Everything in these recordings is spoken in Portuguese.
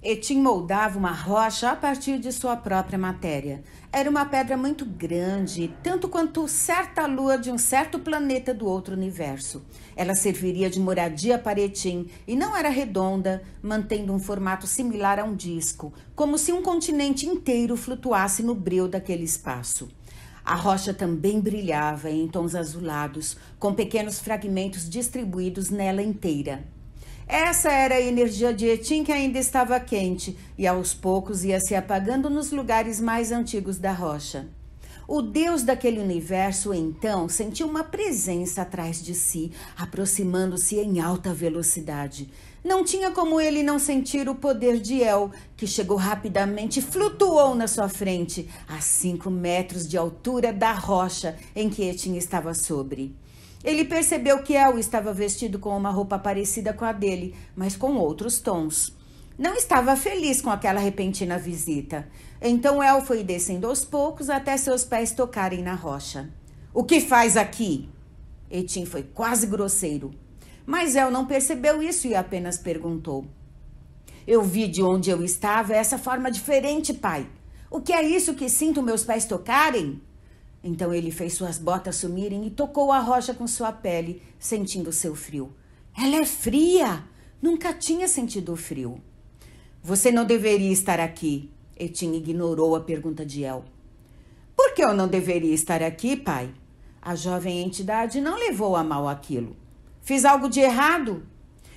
Etim moldava uma rocha a partir de sua própria matéria. Era uma pedra muito grande, tanto quanto certa lua de um certo planeta do outro universo. Ela serviria de moradia para Etim e não era redonda, mantendo um formato similar a um disco, como se um continente inteiro flutuasse no breu daquele espaço. A rocha também brilhava em tons azulados, com pequenos fragmentos distribuídos nela inteira. Essa era a energia de Etim que ainda estava quente e aos poucos ia se apagando nos lugares mais antigos da rocha. O Deus daquele universo então sentiu uma presença atrás de si, aproximando-se em alta velocidade. Não tinha como ele não sentir o poder de El, que chegou rapidamente e flutuou na sua frente, a cinco metros de altura da rocha em que Etim estava sobre. Ele percebeu que El estava vestido com uma roupa parecida com a dele, mas com outros tons. Não estava feliz com aquela repentina visita. Então El foi descendo aos poucos até seus pés tocarem na rocha. O que faz aqui? Etim foi quase grosseiro. Mas El não percebeu isso e apenas perguntou. Eu vi de onde eu estava essa forma diferente, pai. O que é isso que sinto meus pés tocarem? Então ele fez suas botas sumirem e tocou a rocha com sua pele, sentindo seu frio. Ela é fria! Nunca tinha sentido o frio. Você não deveria estar aqui. Etim ignorou a pergunta de El. Por que eu não deveria estar aqui, pai? A jovem entidade não levou a mal aquilo. Fiz algo de errado?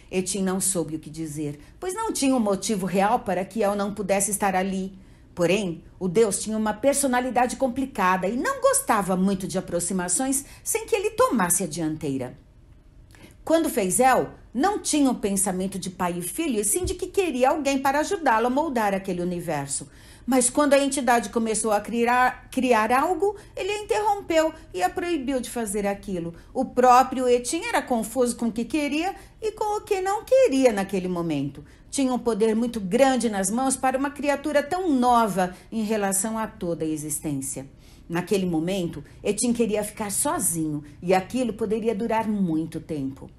Etim não soube o que dizer, pois não tinha um motivo real para que El não pudesse estar ali. Porém, o Deus tinha uma personalidade complicada e não gostava muito de aproximações sem que ele tomasse a dianteira. Quando fez El, não tinha o pensamento de pai e filho, e sim de que queria alguém para ajudá-lo a moldar aquele universo. Mas quando a entidade começou a criar, criar algo, ele a interrompeu e a proibiu de fazer aquilo. O próprio Etim era confuso com o que queria e com o que não queria naquele momento tinha um poder muito grande nas mãos para uma criatura tão nova em relação a toda a existência. Naquele momento, Etim queria ficar sozinho e aquilo poderia durar muito tempo.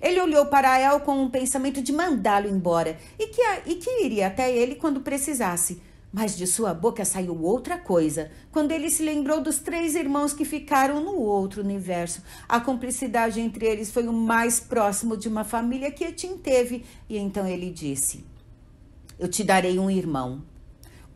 Ele olhou para El com um pensamento de mandá-lo embora e que, e que iria até ele quando precisasse, mas de sua boca saiu outra coisa, quando ele se lembrou dos três irmãos que ficaram no outro universo. A cumplicidade entre eles foi o mais próximo de uma família que Etim teve, e então ele disse: Eu te darei um irmão.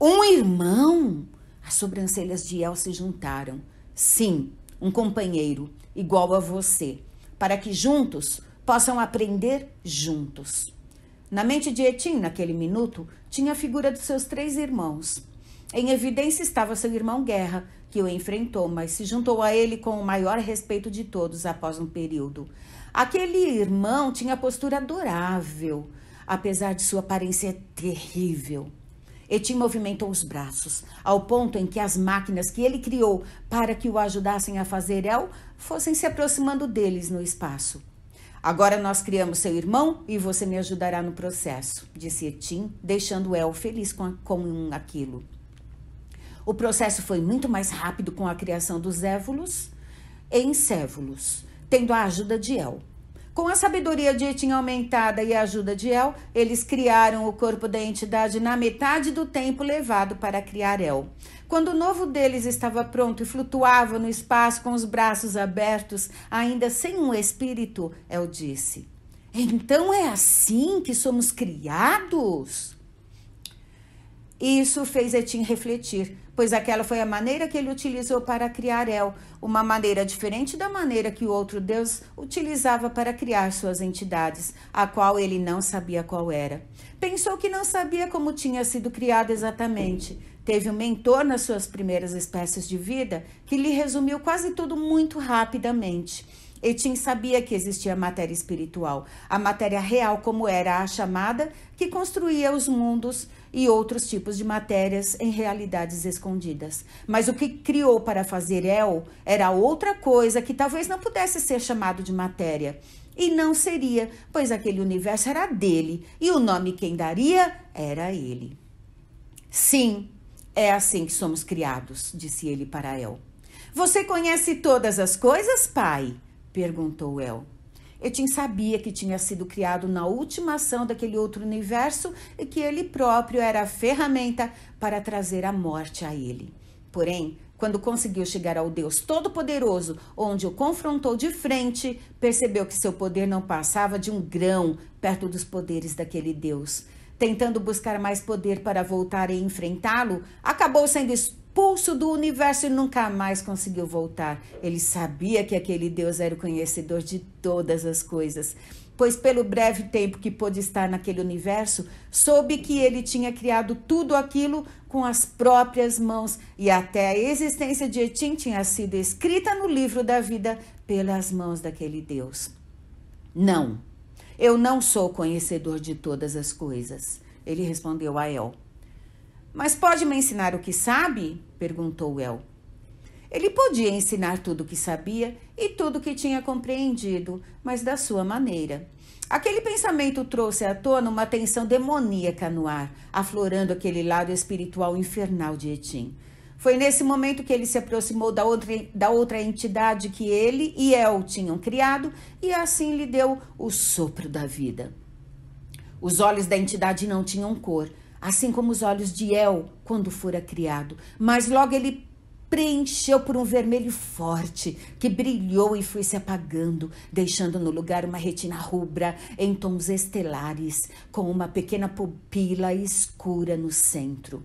Um irmão? As sobrancelhas de El se juntaram. Sim, um companheiro, igual a você, para que juntos possam aprender juntos. Na mente de Etim, naquele minuto, tinha a figura dos seus três irmãos. Em evidência estava seu irmão Guerra, que o enfrentou, mas se juntou a ele com o maior respeito de todos após um período. Aquele irmão tinha postura adorável, apesar de sua aparência terrível. Etim movimentou os braços, ao ponto em que as máquinas que ele criou para que o ajudassem a fazer El fossem se aproximando deles no espaço. Agora nós criamos seu irmão e você me ajudará no processo, disse Etim, deixando El feliz com, com aquilo. O processo foi muito mais rápido com a criação dos évulos e cévolos, tendo a ajuda de El. Com a sabedoria de Etim aumentada e a ajuda de El, eles criaram o corpo da entidade na metade do tempo levado para criar El. Quando o novo deles estava pronto e flutuava no espaço com os braços abertos, ainda sem um espírito, El disse: Então é assim que somos criados? E isso fez Etim refletir, pois aquela foi a maneira que ele utilizou para criar El, uma maneira diferente da maneira que o outro Deus utilizava para criar suas entidades, a qual ele não sabia qual era. Pensou que não sabia como tinha sido criado exatamente. Teve um mentor nas suas primeiras espécies de vida que lhe resumiu quase tudo muito rapidamente. Etim sabia que existia matéria espiritual, a matéria real como era a chamada, que construía os mundos, e outros tipos de matérias em realidades escondidas. Mas o que criou para fazer El era outra coisa que talvez não pudesse ser chamado de matéria. E não seria, pois aquele universo era dele e o nome quem daria era ele. Sim, é assim que somos criados, disse ele para El. Você conhece todas as coisas, pai? perguntou El. Etim sabia que tinha sido criado na última ação daquele outro universo e que ele próprio era a ferramenta para trazer a morte a ele. Porém, quando conseguiu chegar ao Deus Todo-Poderoso, onde o confrontou de frente, percebeu que seu poder não passava de um grão perto dos poderes daquele Deus. Tentando buscar mais poder para voltar e enfrentá-lo, acabou sendo pulso do universo e nunca mais conseguiu voltar. Ele sabia que aquele Deus era o conhecedor de todas as coisas, pois, pelo breve tempo que pôde estar naquele universo, soube que ele tinha criado tudo aquilo com as próprias mãos e até a existência de Etim tinha sido escrita no livro da vida pelas mãos daquele Deus. Não, eu não sou conhecedor de todas as coisas, ele respondeu a El. Mas pode me ensinar o que sabe? perguntou El. Ele podia ensinar tudo o que sabia e tudo o que tinha compreendido, mas da sua maneira. Aquele pensamento trouxe à tona uma tensão demoníaca no ar, aflorando aquele lado espiritual infernal de Etim. Foi nesse momento que ele se aproximou da outra, da outra entidade que ele e El tinham criado e assim lhe deu o sopro da vida. Os olhos da entidade não tinham cor, assim como os olhos de El quando fora criado, mas logo ele preencheu por um vermelho forte que brilhou e foi se apagando, deixando no lugar uma retina rubra em tons estelares, com uma pequena pupila escura no centro.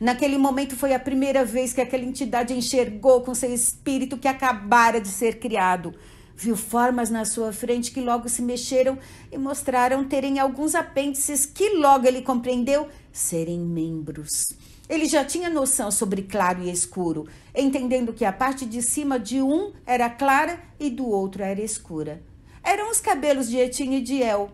Naquele momento foi a primeira vez que aquela entidade enxergou com seu espírito que acabara de ser criado. Viu formas na sua frente que logo se mexeram e mostraram terem alguns apêndices que logo ele compreendeu serem membros. Ele já tinha noção sobre claro e escuro, entendendo que a parte de cima de um era clara e do outro era escura. Eram os cabelos de Etinho e de El,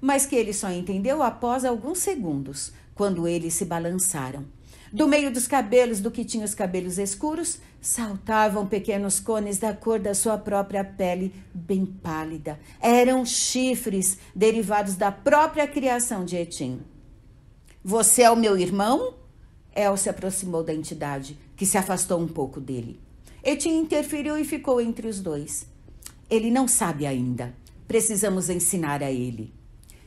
mas que ele só entendeu após alguns segundos, quando eles se balançaram. Do meio dos cabelos do que tinha os cabelos escuros, saltavam pequenos cones da cor da sua própria pele, bem pálida. Eram chifres derivados da própria criação de Etinho. Você é o meu irmão? El se aproximou da entidade, que se afastou um pouco dele. Etim interferiu e ficou entre os dois. Ele não sabe ainda. Precisamos ensinar a ele.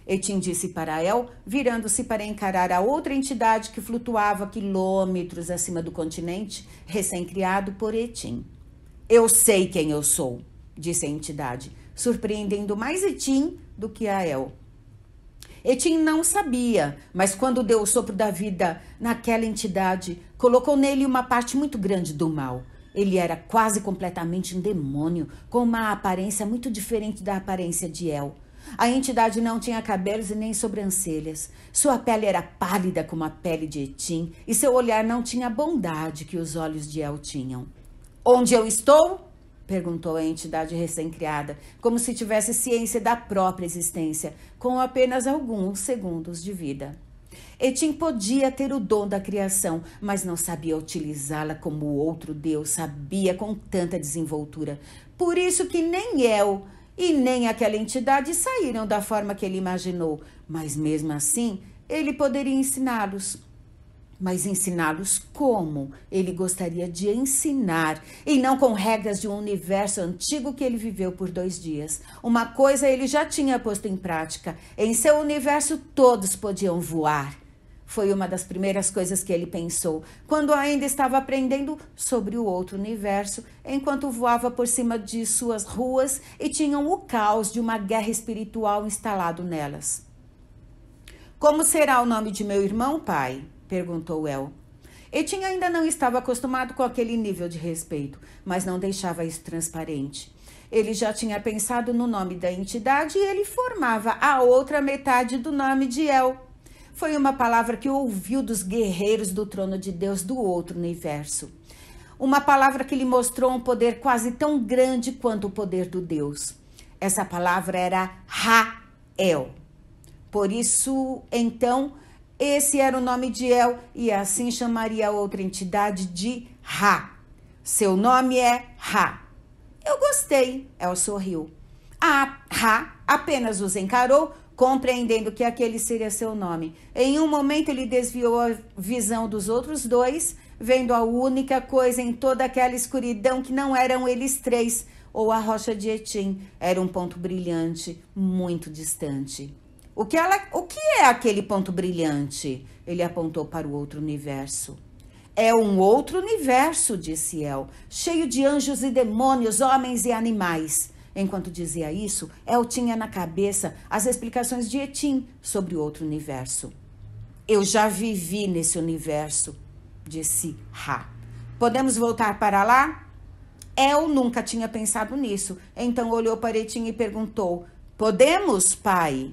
Etim disse para El, virando-se para encarar a outra entidade que flutuava quilômetros acima do continente, recém-criado por Etim. Eu sei quem eu sou, disse a entidade, surpreendendo mais Etim do que a El. Etim não sabia, mas quando deu o sopro da vida naquela entidade, colocou nele uma parte muito grande do mal. Ele era quase completamente um demônio, com uma aparência muito diferente da aparência de El. A entidade não tinha cabelos e nem sobrancelhas. Sua pele era pálida como a pele de Etim, e seu olhar não tinha a bondade que os olhos de El tinham. Onde eu estou? perguntou a entidade recém-criada, como se tivesse ciência da própria existência, com apenas alguns segundos de vida. Etim podia ter o dom da criação, mas não sabia utilizá-la como o outro Deus sabia com tanta desenvoltura. Por isso que nem eu e nem aquela entidade saíram da forma que ele imaginou, mas mesmo assim ele poderia ensiná-los mas ensiná-los como ele gostaria de ensinar, e não com regras de um universo antigo que ele viveu por dois dias. Uma coisa ele já tinha posto em prática: em seu universo todos podiam voar. Foi uma das primeiras coisas que ele pensou, quando ainda estava aprendendo sobre o outro universo, enquanto voava por cima de suas ruas e tinham o caos de uma guerra espiritual instalado nelas. Como será o nome de meu irmão, pai? perguntou El. Etim ainda não estava acostumado com aquele nível de respeito, mas não deixava isso transparente. Ele já tinha pensado no nome da entidade e ele formava a outra metade do nome de El. Foi uma palavra que ouviu dos guerreiros do trono de Deus do outro universo. Uma palavra que lhe mostrou um poder quase tão grande quanto o poder do Deus. Essa palavra era Ra El. Por isso, então, esse era o nome de El e assim chamaria a outra entidade de Ra. Seu nome é Ra. Eu gostei, El sorriu. A Ra apenas os encarou, compreendendo que aquele seria seu nome. Em um momento ele desviou a visão dos outros dois, vendo a única coisa em toda aquela escuridão que não eram eles três ou a rocha de Etim. Era um ponto brilhante, muito distante. O que, ela, o que é aquele ponto brilhante? Ele apontou para o outro universo. É um outro universo, disse El, cheio de anjos e demônios, homens e animais. Enquanto dizia isso, El tinha na cabeça as explicações de Etim sobre o outro universo. Eu já vivi nesse universo, disse Ra. Podemos voltar para lá? El nunca tinha pensado nisso, então olhou para Etim e perguntou: Podemos, pai?